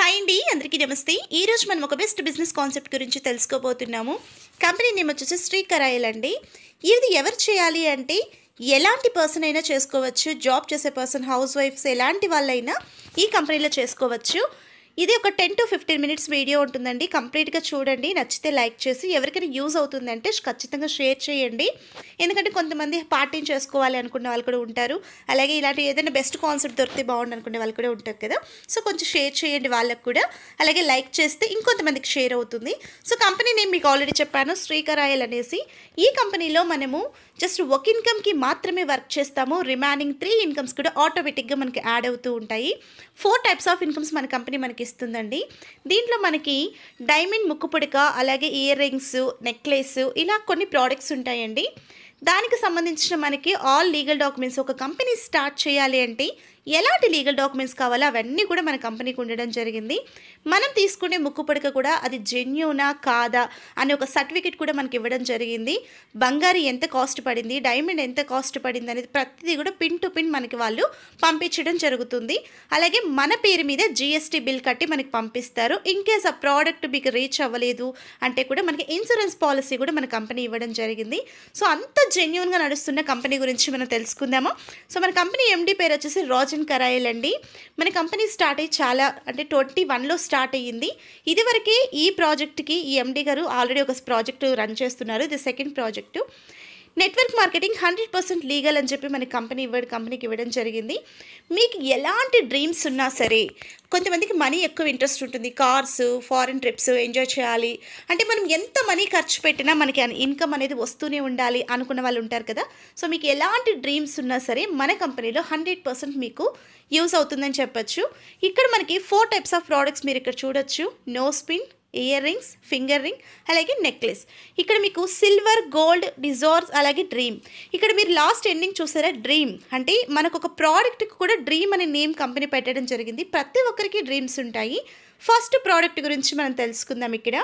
hi అండి అందరికీ నమస్తే ఈరోజు మనం ఒక బెస్ట్ బిజినెస్ కాన్సెప్ట్ గురించి తెలుసుకోబోతున్నాము కంపెనీ నేమ్ వచ్చేసి శ్రీ కరాయల్ అండి ఇది ఎవరు చేయాలి అంటే ఎలాంటి పర్సన్ అయినా చేసుకోవచ్చు జాబ్ చేసే పర్సన్ హౌస్ వైఫ్స్ ఎలాంటి వాళ్ళైనా ఈ కంపెనీలో చేసుకోవచ్చు ఇది ఒక ten to fifteen minutes video ఉంటుందండి కంప్లీట్గా చూడండి నచ్చితే లైక్ చేసి ఎవరికైనా యూజ్ అవుతుందంటే ఖచ్చితంగా షేర్ చేయండి ఎందుకంటే కొంతమంది పార్టీని చేసుకోవాలి అనుకున్న వాళ్ళు కూడా ఉంటారు అలాగే ఇలాంటి ఏదైనా బెస్ట్ కాన్సెప్ట్ దొరికితే బాగుండి అనుకునే వాళ్ళు కూడా ఉంటారు కదా సో కొంచెం షేర్ చేయండి వాళ్ళకు కూడా అలాగే లైక్ చేస్తే ఇంకొంతమందికి షేర్ అవుతుంది సో కంపెనీ నేను మీకు ఆల్రెడీ చెప్పాను ఆయల్ అనేసి ఈ కంపెనీలో మనము జస్ట్ ఒక ఇన్కమ్కి మాత్రమే వర్క్ చేస్తాము రిమైనింగ్ త్రీ ఇన్కమ్స్ కూడా ఆటోమేటిక్గా మనకి యాడ్ అవుతూ ఉంటాయి ఫోర్ టైప్స్ ఆఫ్ ఇన్కమ్స్ మన కంపెనీ మనకి ఇస్తుందండి దీంట్లో మనకి డైమండ్ ముక్కుపుడక అలాగే ఇయర్ రింగ్స్ నెక్లెస్ ఇలా కొన్ని ప్రోడక్ట్స్ ఉంటాయండి దానికి సంబంధించిన మనకి ఆల్ లీగల్ డాక్యుమెంట్స్ ఒక కంపెనీ స్టార్ట్ చేయాలి అంటే ఎలాంటి లీగల్ డాక్యుమెంట్స్ కావాలో అవన్నీ కూడా మన కంపెనీకి ఉండడం జరిగింది మనం తీసుకునే ముక్కు పడక కూడా అది జెన్యునా కాదా అనే ఒక సర్టిఫికెట్ కూడా మనకి ఇవ్వడం జరిగింది బంగారు ఎంత కాస్ట్ పడింది డైమండ్ ఎంత కాస్ట్ పడింది అనేది ప్రతిదీ కూడా పిన్ టు పిన్ మనకి వాళ్ళు పంపించడం జరుగుతుంది అలాగే మన పేరు మీద జిఎస్టీ బిల్ కట్టి మనకి పంపిస్తారు ఇన్ కేస్ ఆ ప్రోడక్ట్ మీకు రీచ్ అవ్వలేదు అంటే కూడా మనకి ఇన్సూరెన్స్ పాలసీ కూడా మన కంపెనీ ఇవ్వడం జరిగింది సో అంత జెన్యున్గా నడుస్తున్న కంపెనీ గురించి మనం తెలుసుకుందాము సో మన కంపెనీ ఎండి పేరు వచ్చేసి రాజ్ రాజన్ కరాయలండి మన కంపెనీ స్టార్ట్ అయ్యి చాలా అంటే ట్వంటీ వన్లో స్టార్ట్ అయ్యింది ఇదివరకే ఈ ప్రాజెక్ట్కి ఈ ఎండి గారు ఆల్రెడీ ఒక ప్రాజెక్టు రన్ చేస్తున్నారు ఇది second project network marketing hundred percent legal అని చెప్పి మన కంపెనీ ఇవ్వడం కంపెనీకి ఇవ్వడం జరిగింది మీకు ఎలాంటి డ్రీమ్స్ ఉన్నా సరే కొంతమందికి మనీ ఎక్కువ ఇంట్రెస్ట్ ఉంటుంది కార్స్ ఫారిన్ ట్రిప్స్ ఎంజాయ్ చేయాలి అంటే మనం ఎంత మనీ ఖర్చు పెట్టినా మనకి ఇన్కమ్ అనేది వస్తూనే ఉండాలి అనుకున్న వాళ్ళు ఉంటారు కదా సో మీకు ఎలాంటి డ్రీమ్స్ ఉన్నా సరే మన కంపెనీలో హండ్రెడ్ పర్సెంట్ మీకు యూస్ అవుతుందని చెప్పచ్చు ఇక్కడ మనకి ఫోర్ టైప్స్ ఆఫ్ ప్రోడక్ట్స్ మీరు ఇక్కడ చూడొచ్చు no spin ear rings finger ring అలాగే నెక్లెస్ ఇక్కడ మీకు సిల్వర్ గోల్డ్ డిజార్స్ అలాగే డ్రీమ్ ఇక్కడ మీరు లాస్ట్ ఎండింగ్ చూసారా డ్రీమ్ అంటే మనకు ఒక ప్రోడక్ట్కి కూడా డ్రీమ్ అనే నేమ్ కంపెనీ పెట్టడం జరిగింది ప్రతి ఒక్కరికి డ్రీమ్స్ ఉంటాయి ఫస్ట్ ప్రోడక్ట్ గురించి మనం తెలుసుకుందాం ఇక్కడ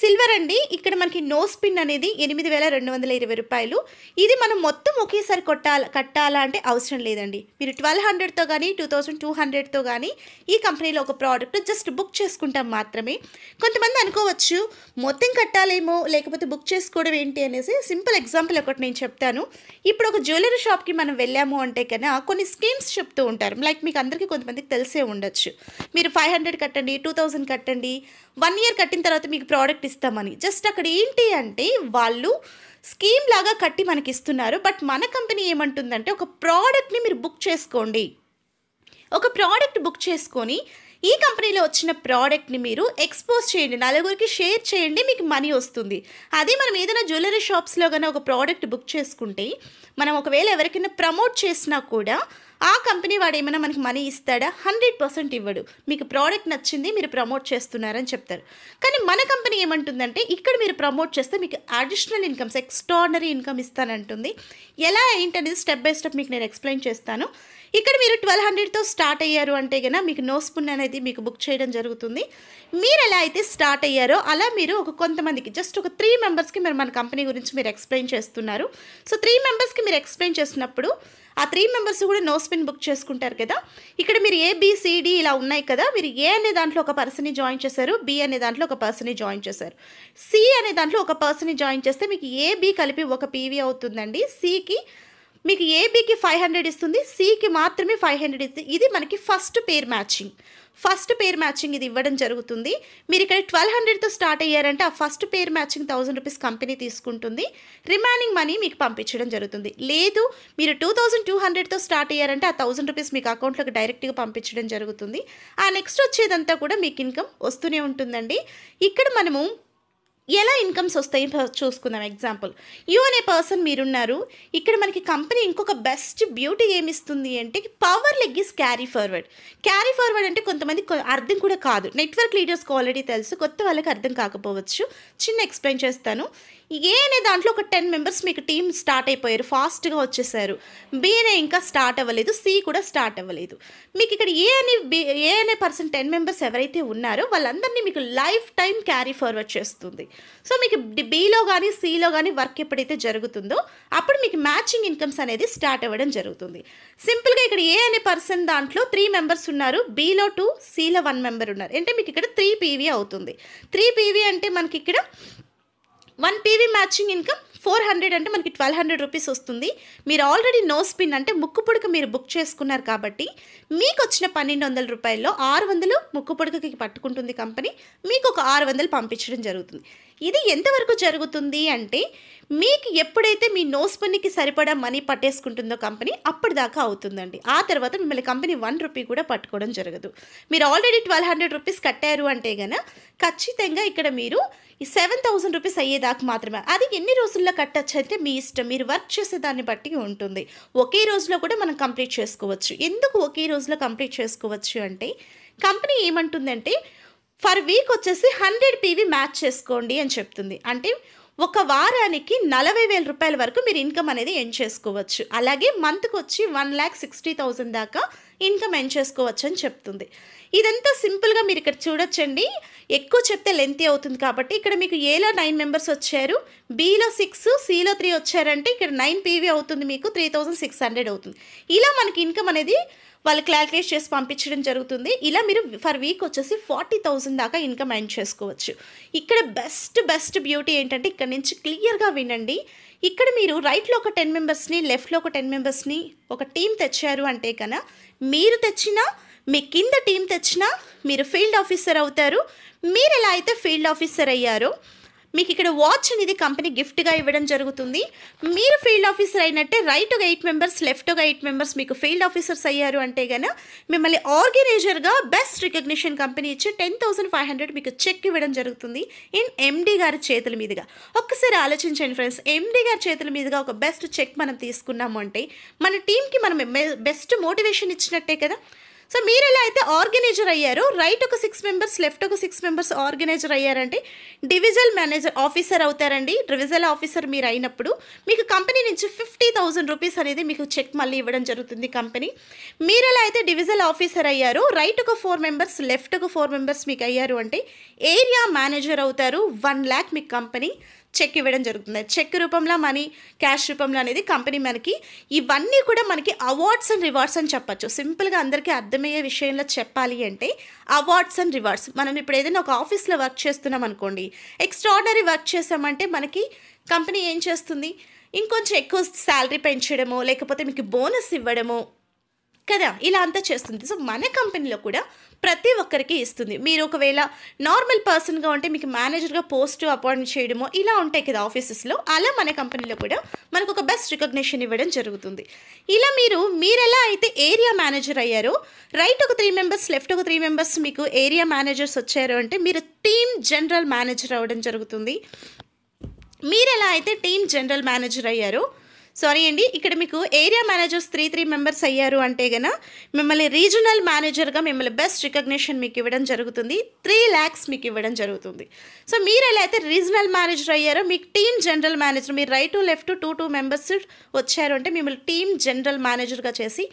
సిల్వర్ అండి ఇక్కడ మనకి నోస్ పిన్ అనేది ఎనిమిది వేల రెండు వందల ఇరవై రూపాయలు ఇది మనం మొత్తం ఒకేసారి కొట్టాల కట్టాలా అంటే అవసరం లేదండి మీరు ట్వెల్వ్ హండ్రెడ్తో కానీ టూ థౌజండ్ టూ హండ్రెడ్తో కానీ ఈ కంపెనీలో ఒక ప్రోడక్ట్ జస్ట్ బుక్ చేసుకుంటాం మాత్రమే కొంతమంది అనుకోవచ్చు మొత్తం కట్టాలేమో లేకపోతే బుక్ చేసుకోవడం ఏంటి అనేసి సింపుల్ ఎగ్జాంపుల్ ఒకటి నేను చెప్తాను ఇప్పుడు ఒక జ్యువెలరీ షాప్కి మనం వెళ్ళాము అంటే కన్నా కొన్ని స్కీమ్స్ చెప్తూ ఉంటారు లైక్ మీకు అందరికీ కొంతమందికి తెలిసే ఉండొచ్చు మీరు ఫైవ్ హండ్రెడ్ కట్టండి టూ థౌజండ్ కట్టండి వన్ ఇయర్ కట్టిన తర్వాత మీకు ప్రోడక్ట్ కల్పిస్తామని జస్ట్ అక్కడ ఏంటి అంటే వాళ్ళు స్కీమ్ లాగా కట్టి మనకి ఇస్తున్నారు బట్ మన కంపెనీ ఏమంటుందంటే ఒక ప్రోడక్ట్ని మీరు బుక్ చేసుకోండి ఒక ప్రోడక్ట్ బుక్ చేసుకొని ఈ కంపెనీలో వచ్చిన ప్రోడక్ట్ని మీరు ఎక్స్పోజ్ చేయండి నలుగురికి షేర్ చేయండి మీకు మనీ వస్తుంది అదే మనం ఏదైనా జ్యువెలరీ షాప్స్లో కానీ ఒక ప్రోడక్ట్ బుక్ చేసుకుంటే మనం ఒకవేళ ఎవరికైనా ప్రమోట్ చేసినా కూడా ఆ కంపెనీ వాడు ఏమైనా మనకి మనీ ఇస్తాడా హండ్రెడ్ పర్సెంట్ ఇవ్వడు మీకు ప్రోడక్ట్ నచ్చింది మీరు ప్రమోట్ చేస్తున్నారని చెప్తారు కానీ మన కంపెనీ ఏమంటుందంటే ఇక్కడ మీరు ప్రమోట్ చేస్తే మీకు అడిషనల్ ఇన్కమ్స్ ఎక్స్ట్రాడనరీ ఇన్కమ్ ఇస్తానంటుంది ఎలా ఏంటనేది స్టెప్ బై స్టెప్ మీకు నేను ఎక్స్ప్లెయిన్ చేస్తాను ఇక్కడ మీరు ట్వెల్వ్ హండ్రెడ్తో స్టార్ట్ అయ్యారు అంటే కనుక మీకు నో స్పున్ అనేది మీకు బుక్ చేయడం జరుగుతుంది మీరు ఎలా అయితే స్టార్ట్ అయ్యారో అలా మీరు ఒక కొంతమందికి జస్ట్ ఒక త్రీ మెంబర్స్కి మీరు మన కంపెనీ గురించి మీరు ఎక్స్ప్లెయిన్ చేస్తున్నారు సో త్రీ మెంబర్స్కి మీరు ఎక్స్ప్లెయిన్ చేసినప్పుడు ఆ త్రీ మెంబర్స్ కూడా నో స్పిన్ బుక్ చేసుకుంటారు కదా ఇక్కడ మీరు ఏ ఇలా ఉన్నాయి కదా మీరు ఏ అనే దాంట్లో ఒక పర్సన్ని జాయిన్ చేశారు బి అనే దాంట్లో ఒక పర్సన్ని జాయిన్ చేశారు సి అనే దాంట్లో ఒక పర్సన్ని జాయిన్ చేస్తే మీకు ఏ బి కలిపి ఒక పీవీ అవుతుందండి సికి మీకు ఏబీకి ఫైవ్ హండ్రెడ్ ఇస్తుంది సికి మాత్రమే ఫైవ్ హండ్రెడ్ ఇస్తుంది ఇది మనకి first pair matching first pair matching ఇది ఇవ్వడం జరుగుతుంది మీరు ఇక్కడ ట్వెల్వ్ హండ్రెడ్తో స్టార్ట్ అయ్యారంటే ఆ first pair matching thousand rupees company తీసుకుంటుంది రిమైనింగ్ మనీ మీకు పంపించడం జరుగుతుంది లేదు మీరు టూ థౌజండ్ టూ హండ్రెడ్తో స్టార్ట్ అయ్యారంటే ఆ థౌసండ్ రూపీస్ మీకు అకౌంట్లోకి డైరెక్ట్గా పంపించడం జరుగుతుంది ఆ నెక్స్ట్ వచ్చేదంతా కూడా మీకు ఇన్కమ్ వస్తూనే ఉంటుందండి ఇక్కడ మనము ఎలా ఇన్కమ్స్ వస్తాయి చూసుకుందాం ఎగ్జాంపుల్ యూ అనే పర్సన్ మీరున్నారు ఇక్కడ మనకి కంపెనీ ఇంకొక బెస్ట్ బ్యూటీ ఏమి ఇస్తుంది అంటే power leg is carry forward carry forward అంటే కొంతమంది అర్థం కూడా కాదు నెట్వర్క్ లీడర్స్కి ఆల్రెడీ తెలుసు కొత్త వాళ్ళకి అర్థం కాకపోవచ్చు చిన్న ఎక్స్ప్లెయిన్ చేస్తాను ఏ అనే దాంట్లో ఒక టెన్ మెంబర్స్ మీకు టీం స్టార్ట్ అయిపోయారు ఫాస్ట్గా వచ్చేసారు బీనే ఇంకా స్టార్ట్ అవ్వలేదు సి కూడా స్టార్ట్ అవ్వలేదు మీకు ఇక్కడ ఏ అనే బి ఏ అనే పర్సన్ టెన్ మెంబర్స్ ఎవరైతే ఉన్నారో వాళ్ళందరినీ మీకు లైఫ్ టైం క్యారీ ఫార్వర్డ్ చేస్తుంది సో మీకు బీలో కానీ సిలో కానీ వర్క్ ఎప్పుడైతే జరుగుతుందో అప్పుడు మీకు మ్యాచింగ్ ఇన్కమ్స్ అనేది స్టార్ట్ అవ్వడం జరుగుతుంది సింపుల్గా ఇక్కడ ఏ అనే పర్సన్ దాంట్లో త్రీ మెంబర్స్ ఉన్నారు బీలో టూ సిలో వన్ మెంబర్ ఉన్నారు అంటే మీకు ఇక్కడ త్రీ పీవీ అవుతుంది త్రీ పీవీ అంటే మనకి ఇక్కడ one PV matching income four hundred అంటే మనకి ట్వెల్వ్ హండ్రెడ్ రూపీస్ వస్తుంది మీరు ఆల్రెడీ నో స్పిన్ అంటే ముక్కు పొడక మీరు బుక్ చేసుకున్నారు కాబట్టి మీకు వచ్చిన పన్నెండు వందల రూపాయల్లో ఆరు వందలు ముక్కు పొడకకి పట్టుకుంటుంది కంపెనీ మీకు ఒక ఆరు వందలు పంపించడం జరుగుతుంది ఇది ఎంతవరకు జరుగుతుంది అంటే మీకు ఎప్పుడైతే మీ నోస్ పనికి సరిపడా మనీ పట్టేసుకుంటుందో కంపెనీ అప్పటిదాకా అవుతుందండి ఆ తర్వాత మిమ్మల్ని కంపెనీ వన్ రూపీ కూడా పట్టుకోవడం జరగదు మీరు ఆల్రెడీ ట్వెల్వ్ హండ్రెడ్ రూపీస్ కట్టారు అంటే కనుక ఖచ్చితంగా ఇక్కడ మీరు ఈ సెవెన్ థౌసండ్ రూపీస్ అయ్యేదాకా మాత్రమే అది ఎన్ని రోజుల్లో కట్టచ్చు అంటే మీ ఇష్టం మీరు వర్క్ చేసే దాన్ని బట్టి ఉంటుంది ఒకే రోజులో కూడా మనం కంప్లీట్ చేసుకోవచ్చు ఎందుకు ఒకే రోజులో కంప్లీట్ చేసుకోవచ్చు అంటే కంపెనీ ఏమంటుందంటే ఫర్ వీక్ వచ్చేసి హండ్రెడ్ పీవీ మ్యాచ్ చేసుకోండి అని చెప్తుంది అంటే ఒక వారానికి నలభై వేల రూపాయల వరకు మీరు ఇన్కమ్ అనేది ఎన్ చేసుకోవచ్చు అలాగే మంత్కి వచ్చి వన్ ల్యాక్ సిక్స్టీ థౌజండ్ దాకా ఇన్కమ్ ఎన్ చేసుకోవచ్చు అని చెప్తుంది ఇదంతా సింపుల్గా మీరు ఇక్కడ చూడొచ్చండి ఎక్కువ చెప్తే లెంతీ అవుతుంది కాబట్టి ఇక్కడ మీకు ఏలో నైన్ మెంబర్స్ వచ్చారు బీలో సిక్స్ సిలో త్రీ వచ్చారంటే ఇక్కడ నైన్ పీవీ అవుతుంది మీకు త్రీ థౌజండ్ సిక్స్ హండ్రెడ్ అవుతుంది ఇలా మనకి ఇన్కమ్ అనేది వాళ్ళు క్యాలిక్యులేట్ చేసి పంపించడం జరుగుతుంది ఇలా మీరు ఫర్ వీక్ వచ్చేసి ఫార్టీ థౌజండ్ దాకా ఇన్కమ్ ఎండ్ చేసుకోవచ్చు ఇక్కడ బెస్ట్ బెస్ట్ బ్యూటీ ఏంటంటే ఇక్కడ నుంచి క్లియర్గా వినండి ఇక్కడ మీరు రైట్లో ఒక టెన్ మెంబర్స్ని లెఫ్ట్లో ఒక టెన్ మెంబర్స్ని ఒక టీం తెచ్చారు అంటే కన్నా మీరు తెచ్చినా మీ కింద టీం తెచ్చినా మీరు ఫీల్డ్ ఆఫీసర్ అవుతారు మీరు ఎలా అయితే ఫీల్డ్ ఆఫీసర్ అయ్యారో మీకు ఇక్కడ వాచ్ అనేది కంపెనీ గిఫ్ట్గా ఇవ్వడం జరుగుతుంది మీరు ఫీల్డ్ ఆఫీసర్ అయినట్టే రైట్ ఒక ఎయిట్ మెంబర్స్ ఒక ఎయిట్ మెంబర్స్ మీకు ఫీల్డ్ ఆఫీసర్స్ అయ్యారు అంటే కనుక మిమ్మల్ని ఆర్గనైజర్గా బెస్ట్ రికగ్నిషన్ కంపెనీ ఇచ్చి టెన్ థౌసండ్ ఫైవ్ హండ్రెడ్ మీకు చెక్ ఇవ్వడం జరుగుతుంది ఇన్ ఎండీ గారి చేతుల మీదుగా ఒక్కసారి ఆలోచించండి ఫ్రెండ్స్ ఎండీ గారి చేతుల మీదుగా ఒక బెస్ట్ చెక్ మనం తీసుకున్నాము అంటే మన టీంకి మనం బెస్ట్ మోటివేషన్ ఇచ్చినట్టే కదా సో మీరు ఎలా అయితే ఆర్గనైజర్ అయ్యారో రైట్ ఒక సిక్స్ మెంబర్స్ లెఫ్ట్ ఒక సిక్స్ మెంబర్స్ ఆర్గనైజర్ అయ్యారంటే డివిజల్ మేనేజర్ ఆఫీసర్ అవుతారండి డివిజల్ ఆఫీసర్ మీరు అయినప్పుడు మీకు కంపెనీ నుంచి ఫిఫ్టీ థౌసండ్ రూపీస్ అనేది మీకు చెక్ మళ్ళీ ఇవ్వడం జరుగుతుంది కంపెనీ మీరు ఎలా అయితే డివిజల్ ఆఫీసర్ అయ్యారో రైట్ ఒక ఫోర్ మెంబర్స్ లెఫ్ట్ ఒక ఫోర్ మెంబర్స్ మీకు అయ్యారు అంటే ఏరియా మేనేజర్ అవుతారు వన్ ల్యాక్ మీకు కంపెనీ చెక్ ఇవ్వడం జరుగుతుంది చెక్ రూపంలో మనీ క్యాష్ రూపంలో అనేది కంపెనీ మనకి ఇవన్నీ కూడా మనకి అవార్డ్స్ అండ్ రివార్డ్స్ అని చెప్పచ్చు సింపుల్గా అందరికీ అర్థమయ్యే విషయంలో చెప్పాలి అంటే అవార్డ్స్ అండ్ రివార్డ్స్ మనం ఇప్పుడు ఏదైనా ఒక ఆఫీస్లో వర్క్ చేస్తున్నాం అనుకోండి ఎక్స్ట్రాడనరీ వర్క్ చేసామంటే మనకి కంపెనీ ఏం చేస్తుంది ఇంకొంచెం ఎక్కువ శాలరీ పెంచడము లేకపోతే మీకు బోనస్ ఇవ్వడము కదా ఇలా అంతా చేస్తుంది సో మన కంపెనీలో కూడా ప్రతి ఒక్కరికి ఇస్తుంది మీరు ఒకవేళ నార్మల్ పర్సన్గా ఉంటే మీకు మేనేజర్గా పోస్ట్ అపాయింట్ చేయడమో ఇలా ఉంటాయి కదా ఆఫీసెస్లో అలా మన కంపెనీలో కూడా మనకు ఒక బెస్ట్ రికగ్నేషన్ ఇవ్వడం జరుగుతుంది ఇలా మీరు మీరు ఎలా అయితే ఏరియా మేనేజర్ అయ్యారో రైట్ ఒక త్రీ మెంబర్స్ లెఫ్ట్ ఒక త్రీ మెంబర్స్ మీకు ఏరియా మేనేజర్స్ వచ్చారు అంటే మీరు టీమ్ జనరల్ మేనేజర్ అవ్వడం జరుగుతుంది మీరు ఎలా అయితే టీమ్ జనరల్ మేనేజర్ అయ్యారో సారీ అండి ఇక్కడ మీకు area managers three three members అయ్యారు అంటే గన మిమ్మల్ని రీజనల్ మేనేజర్గా మిమ్మల్ని బెస్ట్ రికగ్నిషన్ మీకు ఇవ్వడం జరుగుతుంది త్రీ ల్యాక్స్ మీకు ఇవ్వడం జరుగుతుంది సో మీరు ఎలా అయితే రీజనల్ మేనేజర్ అయ్యారో మీకు టీమ్ జనరల్ మేనేజర్ మీరు right to left two two members వచ్చారు అంటే మిమ్మల్ని టీమ్ జనరల్ మేనేజర్గా చేసి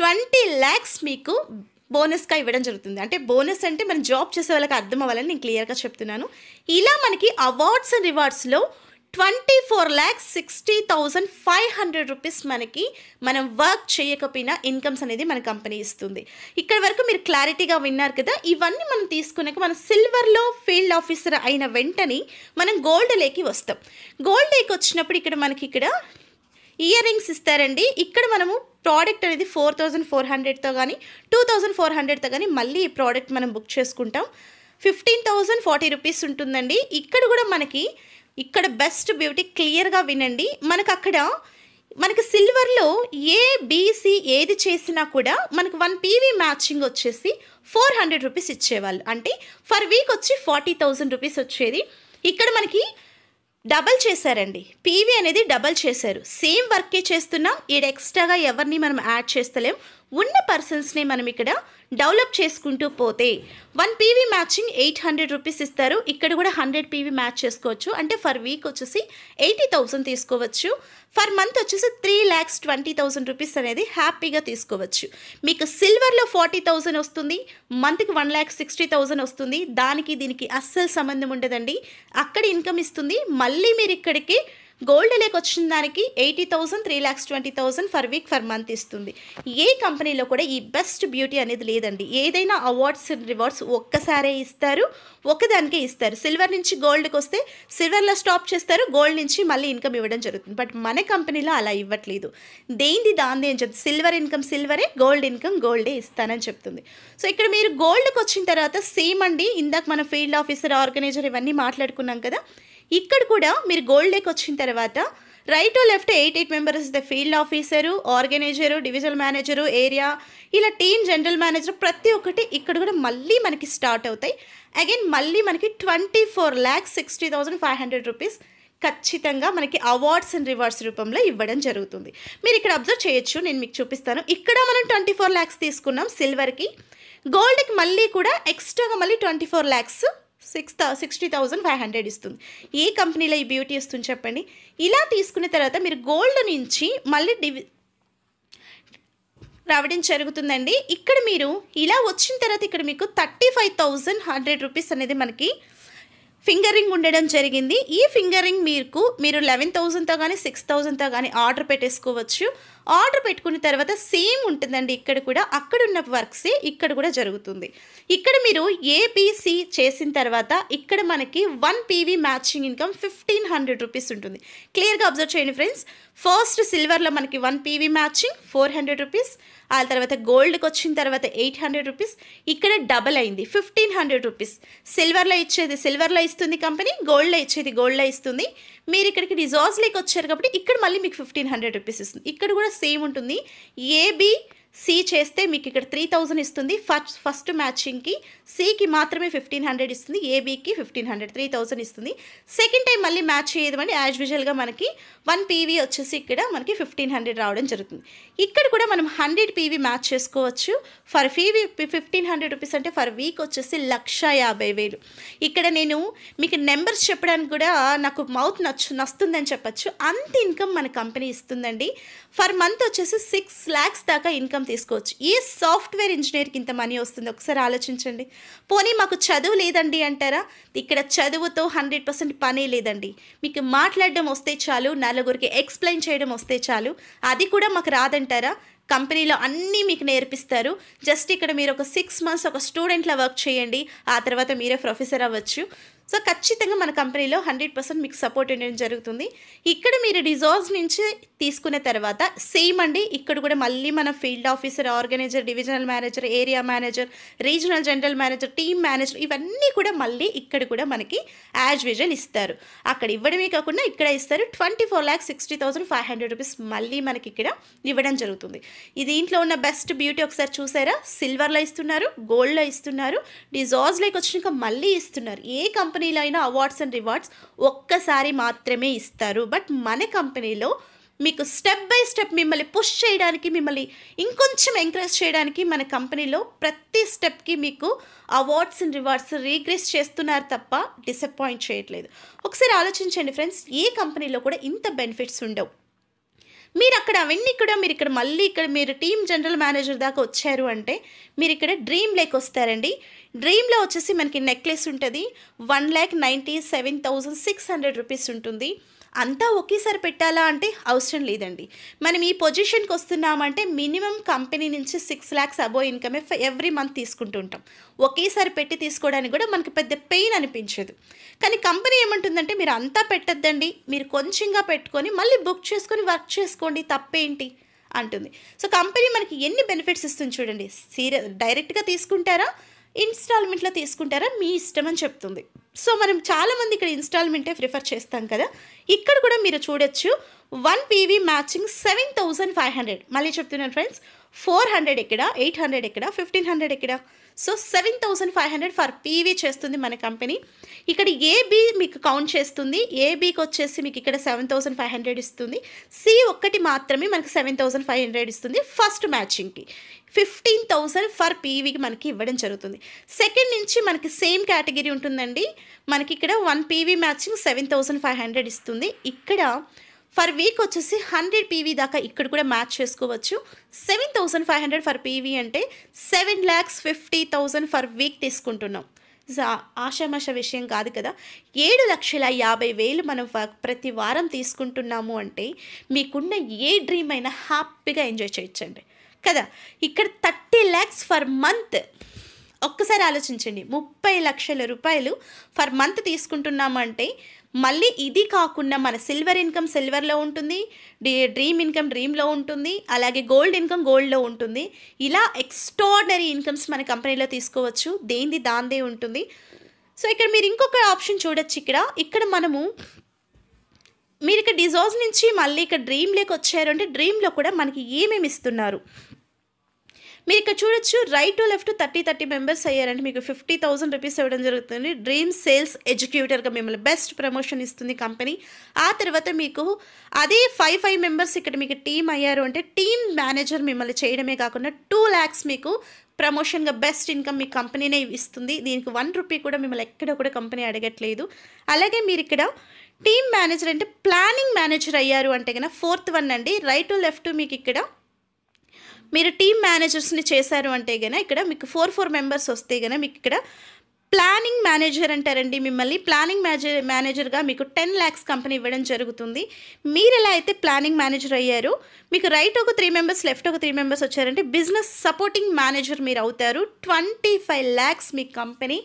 ట్వంటీ ల్యాక్స్ మీకు బోనస్గా ఇవ్వడం జరుగుతుంది అంటే బోనస్ అంటే మనం జాబ్ చేసే వాళ్ళకి అర్థం అవ్వాలని నేను క్లియర్గా చెప్తున్నాను ఇలా మనకి అవార్డ్స్ అండ్ రివార్డ్స్లో twenty four lakhs sixty thousand five hundred rupees మనకి మనం వర్క్ చేయకపోయినా ఇన్కమ్స్ అనేది మన కంపెనీ ఇస్తుంది ఇక్కడ వరకు మీరు క్లారిటీగా విన్నారు కదా ఇవన్నీ మనం తీసుకునేక మనం సిల్వర్లో ఫీల్డ్ ఆఫీసర్ అయిన వెంటనే మనం గోల్డ్ లేకి వస్తాం గోల్డ్ లేకి వచ్చినప్పుడు ఇక్కడ మనకి ఇక్కడ ఇయర్ రింగ్స్ ఇస్తారండి ఇక్కడ మనము ప్రోడక్ట్ అనేది ఫోర్ థౌజండ్ ఫోర్ హండ్రెడ్తో కానీ టూ థౌజండ్ ఫోర్ హండ్రెడ్తో కానీ మళ్ళీ ఈ ప్రోడక్ట్ మనం బుక్ చేసుకుంటాం ఫిఫ్టీన్ థౌజండ్ ఫార్టీ రూపీస్ ఉంటుందండి ఇక్కడ కూడా మనకి ఇక్కడ బెస్ట్ బ్యూటీ క్లియర్గా వినండి మనకు అక్కడ మనకి సిల్వర్లో ఏ బీసీ ఏది చేసినా కూడా మనకు వన్ పీవీ మ్యాచింగ్ వచ్చేసి ఫోర్ హండ్రెడ్ రూపీస్ ఇచ్చేవాళ్ళు అంటే ఫర్ వీక్ వచ్చి ఫార్టీ థౌజండ్ రూపీస్ వచ్చేది ఇక్కడ మనకి డబల్ చేశారండి పీవీ అనేది డబల్ చేశారు సేమ్ వర్కే చేస్తున్నాం ఈడ ఎక్స్ట్రాగా ఎవరిని మనం యాడ్ చేస్తలేం ఉన్న పర్సన్స్ని మనం ఇక్కడ డెవలప్ చేసుకుంటూ పోతే one PV matching eight hundred rupees ఇస్తారు ఇక్కడ కూడా హండ్రెడ్ పీవీ మ్యాచ్ చేసుకోవచ్చు అంటే ఫర్ వీక్ వచ్చేసి ఎయిటీ థౌసండ్ తీసుకోవచ్చు ఫర్ మంత్ వచ్చేసి three lakhs twenty thousand rupees అనేది హ్యాపీగా తీసుకోవచ్చు మీకు సిల్వర్లో ఫార్టీ థౌసండ్ వస్తుంది మంత్కి వన్ ల్యాక్ సిక్స్టీ థౌసండ్ వస్తుంది దానికి దీనికి అస్సలు సంబంధం ఉండదండి అక్కడ ఇన్కమ్ ఇస్తుంది మళ్ళీ మీరు ఇక్కడికి గోల్డ్ లేక్ వచ్చిన దానికి eighty thousand three lakhs twenty thousand for week for month ఇస్తుంది ఏ కంపెనీలో కూడా ఈ బెస్ట్ బ్యూటీ అనేది లేదండి ఏదైనా అవార్డ్స్ రివార్డ్స్ ఒక్కసారే ఇస్తారు ఒకదానికే ఇస్తారు సిల్వర్ నుంచి గోల్డ్కి వస్తే సిల్వర్లో స్టాప్ చేస్తారు గోల్డ్ నుంచి మళ్ళీ ఇన్కమ్ ఇవ్వడం జరుగుతుంది బట్ మన కంపెనీలో అలా ఇవ్వట్లేదు దేంది దాంది అని చెప్తుంది సిల్వర్ ఇన్కమ్ సిల్వరే గోల్డ్ ఇన్కమ్ గోల్డే ఇస్తానని చెప్తుంది సో ఇక్కడ మీరు గోల్డ్కి వచ్చిన తర్వాత సేమ్ అండి ఇందాక మన ఫీల్డ్ ఆఫీసర్ ఆర్గనైజర్ ఇవన్నీ మాట్లాడుకున్నాం కదా ఇక్కడ కూడా మీరు గోల్డ్ లేక్ వచ్చిన తర్వాత right to left eight eight members the field officer organiser divisional manager area ఇలా టీమ్ జనరల్ మేనేజర్ ప్రతి ఒక్కటి ఇక్కడ కూడా మళ్ళీ మనకి స్టార్ట్ అవుతాయి అగైన్ మళ్ళీ మనకి twenty four lakhs sixty thousand five hundred rupees ఖచ్చితంగా మనకి అవార్డ్స్ అండ్ రివార్డ్స్ రూపంలో ఇవ్వడం జరుగుతుంది మీరు ఇక్కడ అబ్జర్వ్ చేయొచ్చు నేను మీకు చూపిస్తాను ఇక్కడ మనం ట్వంటీ ఫోర్ ల్యాక్స్ తీసుకున్నాం సిల్వర్కి గోల్డ్కి మళ్ళీ కూడా ఎక్స్ట్రాగా మళ్ళీ ట్వంటీ ఫోర్ ల్యాక్స్ సిక్స్ థౌ సిక్స్టీ థౌజండ్ ఫైవ్ హండ్రెడ్ ఇస్తుంది ఏ కంపెనీలో ఈ బ్యూటీ ఇస్తుంది చెప్పండి ఇలా తీసుకున్న తర్వాత మీరు గోల్డ్ నుంచి మళ్ళీ డివి రావడం జరుగుతుందండి ఇక్కడ మీరు ఇలా వచ్చిన తర్వాత ఇక్కడ మీకు thirty five thousand hundred rupees అనేది మనకి ఫింగరింగ్ ఉండడం జరిగింది ఈ ఫింగరింగ్ మీకు మీరు లెవెన్ థౌజండ్తో కానీ సిక్స్ థౌజండ్తో కానీ ఆర్డర్ పెట్టేసుకోవచ్చు ఆర్డర్ పెట్టుకున్న తర్వాత సేమ్ ఉంటుందండి ఇక్కడ కూడా అక్కడ ఉన్న వర్క్సే ఇక్కడ కూడా జరుగుతుంది ఇక్కడ మీరు ఏబిసి చేసిన తర్వాత ఇక్కడ మనకి one PV matching income fifteen hundred rupees ఉంటుంది క్లియర్గా అబ్జర్వ్ చేయండి ఫ్రెండ్స్ ఫస్ట్ సిల్వర్లో మనకి one PV matching four hundred rupees ఆ తర్వాత గోల్డ్కి వచ్చిన తర్వాత ఎయిట్ హండ్రెడ్ రూపీస్ ఇక్కడ డబల్ అయింది ఫిఫ్టీన్ హండ్రెడ్ రూపీస్ సిల్వర్లో ఇచ్చేది సిల్వర్లో ఇస్తుంది కంపెనీ గోల్డ్లో ఇచ్చేది గోల్డ్లో ఇస్తుంది మీరు ఇక్కడికి రిజార్జ్లోకి వచ్చారు కాబట్టి ఇక్కడ మళ్ళీ మీకు ఫిఫ్టీన్ హండ్రెడ్ రూపీస్ ఇస్తుంది ఇక్కడ కూడా సేమ్ ఉంటుంది ఏబి సి చేస్తే మీకు ఇక్కడ త్రీ థౌజండ్ ఇస్తుంది ఫస్ట్ ఫస్ట్ మ్యాచింగ్కి సికి మాత్రమే ఫిఫ్టీన్ హండ్రెడ్ ఇస్తుంది ఏబీకి ఫిఫ్టీన్ హండ్రెడ్ త్రీ థౌసండ్ ఇస్తుంది సెకండ్ టైం మళ్ళీ మ్యాచ్ చేయదామండి యాజ్ యూజువల్గా మనకి వన్ పీవీ వచ్చేసి ఇక్కడ మనకి ఫిఫ్టీన్ హండ్రెడ్ రావడం జరుగుతుంది ఇక్కడ కూడా మనం హండ్రెడ్ పీవీ మ్యాచ్ చేసుకోవచ్చు for PV fifteen hundred rupees అంటే ఫర్ వీక్ వచ్చేసి లక్ష యాభై వేలు ఇక్కడ నేను మీకు నెంబర్స్ చెప్పడానికి కూడా నాకు మౌత్ నచ్చు నస్తుందని చెప్పచ్చు అంత ఇన్కమ్ మన కంపెనీ ఇస్తుందండి ఫర్ మంత్ వచ్చేసి సిక్స్ ల్యాక్స్ దాకా ఇన్కమ్ తీసుకోవచ్చు ఏ సాఫ్ట్వేర్ ఇంజనీర్కి ఇంత మనీ వస్తుంది ఒకసారి ఆలోచించండి పోనీ మాకు చదువు లేదండి అంటారా ఇక్కడ చదువుతో హండ్రెడ్ పర్సెంట్ పనే లేదండి మీకు మాట్లాడడం వస్తే చాలు నలుగురికి ఎక్స్ప్లెయిన్ చేయడం వస్తే చాలు అది కూడా మాకు రాదంటారా కంపెనీలో అన్నీ మీకు నేర్పిస్తారు జస్ట్ ఇక్కడ మీరు ఒక సిక్స్ మంత్స్ ఒక స్టూడెంట్లా వర్క్ చేయండి ఆ తర్వాత మీరే ప్రొఫెసర్ అవ్వచ్చు సో ఖచ్చితంగా మన కంపెనీలో హండ్రెడ్ పర్సెంట్ మీకు సపోర్ట్ ఉండడం జరుగుతుంది ఇక్కడ మీరు డిజాల్వ్స్ నుంచి తీసుకున్న తర్వాత సేమ్ అండి ఇక్కడ కూడా మళ్ళీ మన field officer organiser divisional manager area manager regional general manager team manager ఇవన్నీ కూడా మళ్ళీ ఇక్కడ కూడా మనకి యాజ్ విజన్ ఇస్తారు అక్కడ ఇవ్వడమే కాకుండా ఇక్కడ ఇస్తారు twenty four lakhs sixty thousand five hundred rupees మళ్ళీ మనకి ఇక్కడ ఇవ్వడం జరుగుతుంది ఇది ఇంట్లో ఉన్న బెస్ట్ బ్యూటీ ఒకసారి చూసారా సిల్వర్లో ఇస్తున్నారు గోల్డ్లో ఇస్తున్నారు డిజార్జ్ లైక్ వచ్చినాక మళ్ళీ ఇస్తున్నారు ఏ కంపెనీ కంపెనీలో అయినా అవార్డ్స్ అండ్ రివార్డ్స్ ఒక్కసారి మాత్రమే ఇస్తారు బట్ మన కంపెనీలో మీకు స్టెప్ బై స్టెప్ మిమ్మల్ని పుష్ చేయడానికి మిమ్మల్ని ఇంకొంచెం ఎంకరేజ్ చేయడానికి మన కంపెనీలో ప్రతి స్టెప్కి మీకు అవార్డ్స్ అండ్ రివార్డ్స్ రీగ్రెస్ చేస్తున్నారు తప్ప డిసప్పాయింట్ చేయట్లేదు ఒకసారి ఆలోచించండి ఫ్రెండ్స్ ఏ కంపెనీలో కూడా ఇంత బెనిఫిట్స్ ఉండవు మీరు అక్కడ అవన్నీ కూడా మీరు ఇక్కడ మళ్ళీ ఇక్కడ మీరు టీమ్ జనరల్ మేనేజర్ దాకా వచ్చారు అంటే మీరు ఇక్కడ డ్రీమ్ లేక్ వస్తారండి డ్రీమ్లో వచ్చేసి మనకి నెక్లెస్ ఉంటుంది one lakh ninety seven thousand six hundred rupees ఉంటుంది అంతా ఒకేసారి పెట్టాలా అంటే అవసరం లేదండి మనం ఈ పొజిషన్కి వస్తున్నామంటే మినిమం కంపెనీ నుంచి సిక్స్ ల్యాక్స్ అబో ఇన్కమే ఎవ్రీ మంత్ తీసుకుంటుంటాం ఒకేసారి పెట్టి తీసుకోవడానికి కూడా మనకు పెద్ద పెయిన్ అనిపించదు కానీ కంపెనీ ఏమంటుందంటే మీరు అంతా పెట్టద్దండి మీరు కొంచెంగా పెట్టుకొని మళ్ళీ బుక్ చేసుకొని వర్క్ చేసుకోండి తప్పేంటి అంటుంది సో కంపెనీ మనకి ఎన్ని బెనిఫిట్స్ ఇస్తుంది చూడండి సీరియస్ డైరెక్ట్గా తీసుకుంటారా ఇన్స్టాల్మెంట్లో తీసుకుంటారా మీ ఇష్టం అని చెప్తుంది సో మనం చాలామంది ఇక్కడ ఇన్స్టాల్మెంటే ప్రిఫర్ చేస్తాం కదా ఇక్కడ కూడా మీరు చూడొచ్చు one PV matching seven thousand five hundred మళ్ళీ చెప్తున్నాను ఫ్రెండ్స్ ఫోర్ హండ్రెడ్ ఇక్కడ ఎయిట్ హండ్రెడ్ ఎక్కడ ఫిఫ్టీన్ హండ్రెడ్ ఎక్కడ so seven thousand five hundred for PV చేస్తుంది మన కంపెనీ ఇక్కడ ఏబీ మీకు కౌంట్ చేస్తుంది ఏబీకి వచ్చేసి మీకు ఇక్కడ సెవెన్ థౌసండ్ ఫైవ్ హండ్రెడ్ ఇస్తుంది సి ఒక్కటి మాత్రమే మనకి సెవెన్ థౌసండ్ ఫైవ్ హండ్రెడ్ ఇస్తుంది ఫస్ట్ మ్యాచింగ్కి ఫిఫ్టీన్ థౌసండ్ ఫర్ పీవీకి మనకి ఇవ్వడం జరుగుతుంది సెకండ్ నుంచి మనకి సేమ్ కేటగిరీ ఉంటుందండి మనకి ఇక్కడ one PV matching seven thousand five hundred ఇస్తుంది ఇక్కడ ఫర్ వీక్ వచ్చేసి హండ్రెడ్ పీవీ దాకా ఇక్కడ కూడా మ్యాచ్ చేసుకోవచ్చు seven thousand five hundred for PV అంటే seven lakhs fifty thousand for week తీసుకుంటున్నాం ఆషామాష విషయం కాదు కదా ఏడు లక్షల యాభై వేలు మనం ప్రతి వారం తీసుకుంటున్నాము అంటే మీకున్న ఏ డ్రీమ్ అయినా హ్యాపీగా ఎంజాయ్ చేయొచ్చండి కదా ఇక్కడ థర్టీ ల్యాక్స్ ఫర్ మంత్ ఒక్కసారి ఆలోచించండి ముప్పై లక్షల రూపాయలు ఫర్ మంత్ తీసుకుంటున్నాము అంటే మళ్ళీ ఇది కాకుండా మన సిల్వర్ ఇన్కమ్ సిల్వర్లో ఉంటుంది డ్రీమ్ ఇన్కమ్ డ్రీమ్లో ఉంటుంది అలాగే గోల్డ్ ఇన్కమ్ గోల్డ్లో ఉంటుంది ఇలా ఎక్స్ట్రాడనరీ ఇన్కమ్స్ మన కంపెనీలో తీసుకోవచ్చు దేనిది దాందే ఉంటుంది సో ఇక్కడ మీరు ఇంకొక ఆప్షన్ చూడొచ్చు ఇక్కడ ఇక్కడ మనము మీరు ఇక్కడ డిజోజ్ నుంచి మళ్ళీ ఇక్కడ డ్రీమ్లోకి వచ్చారు అంటే డ్రీమ్లో కూడా మనకి ఏమేమి ఇస్తున్నారు మీరు ఇక్కడ చూడొచ్చు right to left thirty thirty members అయ్యారంటే మీకు ఫిఫ్టీ థౌసండ్ రూపీస్ ఇవ్వడం జరుగుతుంది డ్రీమ్ సేల్స్ ఎడ్యుకేటర్గా మిమ్మల్ని బెస్ట్ ప్రమోషన్ ఇస్తుంది కంపెనీ ఆ తర్వాత మీకు అదే ఫైవ్ ఫైవ్ మెంబర్స్ ఇక్కడ మీకు టీమ్ అయ్యారు అంటే టీమ్ మేనేజర్ మిమ్మల్ని చేయడమే కాకుండా టూ ల్యాక్స్ మీకు ప్రమోషన్గా బెస్ట్ ఇన్కమ్ మీ కంపెనీనే ఇస్తుంది దీనికి వన్ రూపీ కూడా మిమ్మల్ని ఎక్కడ కూడా కంపెనీ అడగట్లేదు అలాగే మీరు ఇక్కడ టీమ్ మేనేజర్ అంటే ప్లానింగ్ మేనేజర్ అయ్యారు అంటే కన్నా ఫోర్త్ వన్ అండి రైట్ టు లెఫ్ట్ మీకు ఇక్కడ మీరు టీమ్ మేనేజర్స్ని చేశారు అంటే కనుక ఇక్కడ మీకు ఫోర్ ఫోర్ మెంబర్స్ వస్తే కనుక మీకు ఇక్కడ ప్లానింగ్ మేనేజర్ అంటారండి మిమ్మల్ని ప్లానింగ్ మేనేజర్ మేనేజర్గా మీకు టెన్ ల్యాక్స్ కంపెనీ ఇవ్వడం జరుగుతుంది మీరు ఎలా అయితే ప్లానింగ్ మేనేజర్ అయ్యారు మీకు రైట్ ఒక త్రీ మెంబర్స్ లెఫ్ట్ ఒక త్రీ మెంబర్స్ వచ్చారంటే బిజినెస్ సపోర్టింగ్ మేనేజర్ మీరు అవుతారు ట్వంటీ ఫైవ్ ల్యాక్స్ మీ కంపెనీ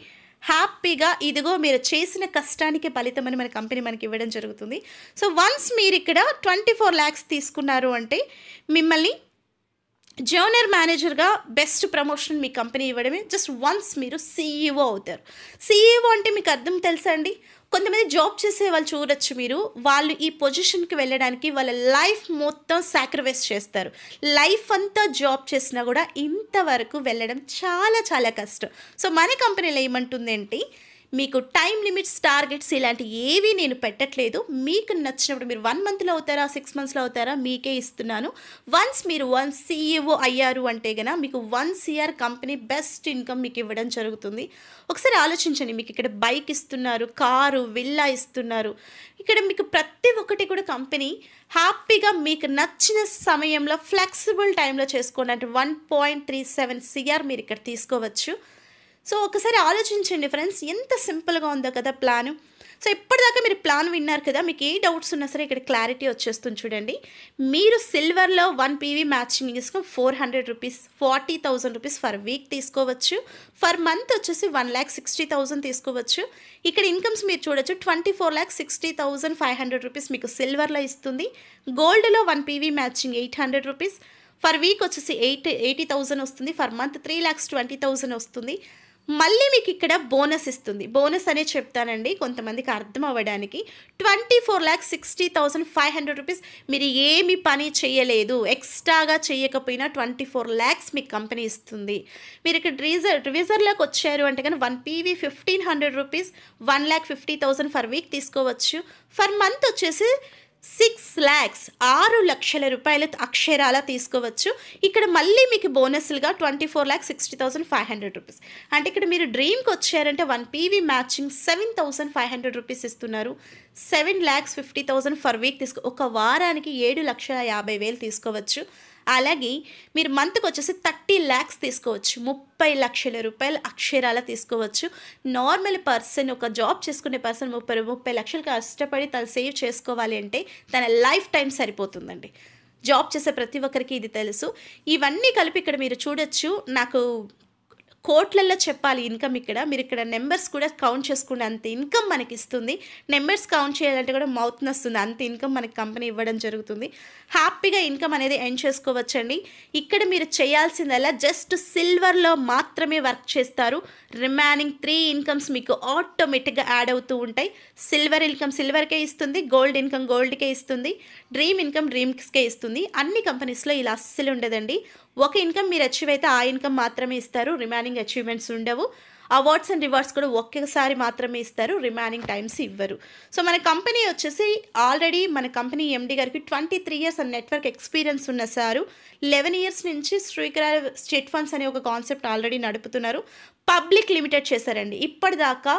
హ్యాపీగా ఇదిగో మీరు చేసిన కష్టానికి ఫలితం అని మన కంపెనీ మనకి ఇవ్వడం జరుగుతుంది సో వన్స్ మీరు ఇక్కడ ట్వంటీ ఫోర్ ల్యాక్స్ తీసుకున్నారు అంటే మిమ్మల్ని జూనియర్ మేనేజర్గా బెస్ట్ ప్రమోషన్ మీ కంపెనీ ఇవ్వడమే జస్ట్ వన్స్ మీరు సీఈఓ e అవుతారు సీఈఓ e అంటే మీకు అర్థం తెలుసా అండి కొంతమంది జాబ్ చేసే వాళ్ళు చూడొచ్చు మీరు వాళ్ళు ఈ పొజిషన్కి వెళ్ళడానికి వాళ్ళ లైఫ్ మొత్తం సాక్రిఫైస్ చేస్తారు లైఫ్ అంతా జాబ్ చేసినా కూడా ఇంతవరకు వెళ్ళడం చాలా చాలా కష్టం సో మన కంపెనీలో ఏమంటుందంటే మీకు టైం లిమిట్స్ టార్గెట్స్ ఇలాంటి ఏవి నేను పెట్టట్లేదు మీకు నచ్చినప్పుడు మీరు వన్ మంత్లో అవుతారా సిక్స్ మంత్స్లో అవుతారా మీకే ఇస్తున్నాను వన్స్ మీరు వన్ సీఈఓ e అయ్యారు అంటే గన మీకు one CR company best income మీకు ఇవ్వడం జరుగుతుంది ఒకసారి ఆలోచించండి మీకు ఇక్కడ బైక్ ఇస్తున్నారు కారు విల్లా ఇస్తున్నారు ఇక్కడ మీకు ప్రతి ఒక్కటి కూడా కంపెనీ హ్యాపీగా మీకు నచ్చిన సమయంలో ఫ్లెక్సిబుల్ టైంలో చేసుకోండి అంటే one point three seven CR మీరు ఇక్కడ తీసుకోవచ్చు సో ఒకసారి ఆలోచించండి ఫ్రెండ్స్ ఎంత సింపుల్గా ఉందో కదా ప్లాను సో ఇప్పటిదాకా మీరు ప్లాన్ విన్నారు కదా మీకు ఏ డౌట్స్ ఉన్నా సరే ఇక్కడ క్లారిటీ వచ్చేస్తుంది చూడండి మీరు సిల్వర్లో వన్ పీవీ మ్యాచింగ్ తీసుకొని four hundred rupees forty thousand rupees for week తీసుకోవచ్చు ఫర్ మంత్ వచ్చేసి వన్ ల్యాక్ సిక్స్టీ థౌజండ్ తీసుకోవచ్చు ఇక్కడ ఇన్కమ్స్ మీరు చూడొచ్చు twenty four lakh sixty thousand five hundred rupees మీకు సిల్వర్లో ఇస్తుంది గోల్డ్లో one PV matching eight hundred rupees for week వచ్చేసి ఎయిట్ ఎయిటీ థౌజండ్ వస్తుంది for month three lakhs twenty thousand వస్తుంది మళ్ళీ మీకు ఇక్కడ బోనస్ ఇస్తుంది బోనస్ అనే చెప్తానండి కొంతమందికి అర్థం అవ్వడానికి twenty four lakhs sixty thousand five hundred rupees మీరు ఏమి పని చేయలేదు ఎక్స్ట్రాగా చేయకపోయినా ట్వంటీ ఫోర్ ల్యాక్స్ మీకు కంపెనీ ఇస్తుంది మీరు ఇక్కడ రీజర్ రివిజర్లోకి వచ్చారు అంటే కానీ one PV fifteen hundred rupees one lakh fifty thousand for week తీసుకోవచ్చు ఫర్ మంత్ వచ్చేసి సిక్స్ ల్యాక్స్ ఆరు లక్షల రూపాయలు అక్షరాల తీసుకోవచ్చు ఇక్కడ మళ్ళీ మీకు బోనస్లుగా twenty four lakhs sixty thousand five hundred rupees అంటే ఇక్కడ మీరు డ్రీమ్కి వచ్చారంటే one PV matching seven thousand five hundred rupees ఇస్తున్నారు seven lakhs fifty thousand for week తీసుకో ఒక వారానికి ఏడు లక్షల యాభై వేలు తీసుకోవచ్చు అలాగే మీరు మంత్కి వచ్చేసి థర్టీ ల్యాక్స్ తీసుకోవచ్చు ముప్పై లక్షల రూపాయలు అక్షరాల తీసుకోవచ్చు నార్మల్ పర్సన్ ఒక జాబ్ చేసుకునే పర్సన్ ముప్పై ముప్పై లక్షలు కష్టపడి తను సేవ్ చేసుకోవాలి అంటే తన లైఫ్ టైం సరిపోతుందండి జాబ్ చేసే ప్రతి ఒక్కరికి ఇది తెలుసు ఇవన్నీ కలిపి ఇక్కడ మీరు చూడొచ్చు నాకు కోట్లల్లో చెప్పాలి ఇన్కమ్ ఇక్కడ మీరు ఇక్కడ నెంబర్స్ కూడా కౌంట్ చేసుకుంటే అంత ఇన్కమ్ మనకి ఇస్తుంది నెంబర్స్ కౌంట్ చేయాలంటే కూడా మౌత్ నస్తుంది అంత ఇన్కమ్ మనకి కంపెనీ ఇవ్వడం జరుగుతుంది హ్యాపీగా ఇన్కమ్ అనేది ఎండ్ చేసుకోవచ్చండి ఇక్కడ మీరు చేయాల్సిందల్లా జస్ట్ సిల్వర్లో మాత్రమే వర్క్ చేస్తారు రిమైనింగ్ త్రీ ఇన్కమ్స్ మీకు ఆటోమేటిక్గా యాడ్ అవుతూ ఉంటాయి సిల్వర్ ఇన్కమ్ సిల్వర్కే ఇస్తుంది గోల్డ్ ఇన్కమ్ గోల్డ్కే ఇస్తుంది డ్రీమ్ ఇన్కమ్ డ్రీమ్స్కే ఇస్తుంది అన్ని కంపెనీస్లో ఇలా అస్సలు ఉండదండి ఒక ఇన్కమ్ మీరు అచీవ్ అయితే ఆ ఇన్కమ్ మాత్రమే ఇస్తారు రిమైనింగ్ అచీవ్మెంట్స్ ఉండవు అవార్డ్స్ అండ్ రివార్డ్స్ కూడా ఒక్కసారి మాత్రమే ఇస్తారు రిమైనింగ్ టైమ్స్ ఇవ్వరు సో మన కంపెనీ వచ్చేసి ఆల్రెడీ మన కంపెనీ ఎండి గారికి twenty three years and network experience ఉన్న సారు లెవెన్ ఇయర్స్ నుంచి శ్రీకర స్టేట్ ఫండ్స్ అనే ఒక కాన్సెప్ట్ ఆల్రెడీ నడుపుతున్నారు పబ్లిక్ లిమిటెడ్ చేశారండి ఇప్పటిదాకా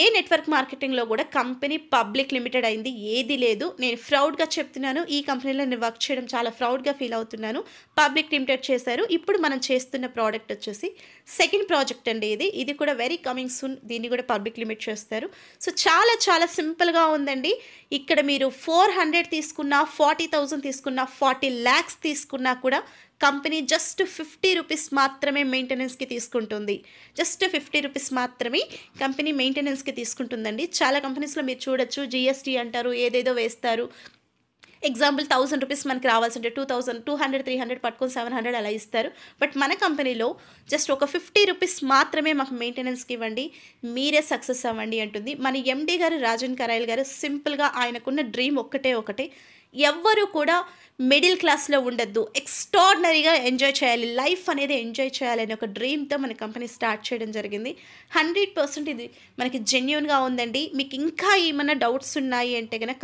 ఏ నెట్వర్క్ మార్కెటింగ్లో కూడా కంపెనీ పబ్లిక్ లిమిటెడ్ అయింది ఏది లేదు నేను ఫ్రౌడ్గా చెప్తున్నాను ఈ కంపెనీలో నేను వర్క్ చేయడం చాలా ఫ్రౌడ్గా ఫీల్ అవుతున్నాను పబ్లిక్ లిమిటెడ్ చేశారు ఇప్పుడు మనం చేస్తున్న ప్రోడక్ట్ వచ్చేసి సెకండ్ ప్రాజెక్ట్ అండి ఇది ఇది కూడా వెరీ కమింగ్ సూన్ దీన్ని కూడా పబ్లిక్ లిమిట్ చేస్తారు సో చాలా చాలా సింపుల్గా ఉందండి ఇక్కడ మీరు ఫోర్ హండ్రెడ్ తీసుకున్నా ఫార్టీ థౌజండ్ తీసుకున్నా ఫార్టీ ల్యాక్స్ తీసుకున్నా కూడా కంపెనీ జస్ట్ ఫిఫ్టీ రూపీస్ మాత్రమే మెయింటెనెన్స్కి తీసుకుంటుంది జస్ట్ ఫిఫ్టీ రూపీస్ మాత్రమే కంపెనీ మెయింటెనెన్స్కి తీసుకుంటుందండి చాలా కంపెనీస్లో మీరు చూడొచ్చు జిఎస్టీ అంటారు ఏదేదో వేస్తారు ఎగ్జాంపుల్ థౌసండ్ రూపీస్ మనకి రావాల్సింటే two thousand two hundred three hundred పట్టుకొని సెవెన్ హండ్రెడ్ అలా ఇస్తారు బట్ మన కంపెనీలో జస్ట్ ఒక ఫిఫ్టీ రూపీస్ మాత్రమే మాకు మెయింటెనెన్స్కి ఇవ్వండి మీరే సక్సెస్ అవ్వండి అంటుంది మన ఎండీ గారు రాజన్ కరాయిల్ గారు సింపుల్గా ఆయనకున్న డ్రీమ్ ఒక్కటే ఒకటే ఎవ్వరూ కూడా మిడిల్ క్లాస్లో ఉండొద్దు ఎక్స్ట్రాడినరీగా ఎంజాయ్ చేయాలి లైఫ్ అనేది ఎంజాయ్ చేయాలి అనే ఒక డ్రీమ్తో మన కంపెనీ స్టార్ట్ చేయడం జరిగింది హండ్రెడ్ పర్సెంట్ ఇది మనకి జెన్యున్గా ఉందండి మీకు ఇంకా ఏమైనా డౌట్స్ ఉన్నాయి అంటే కనుక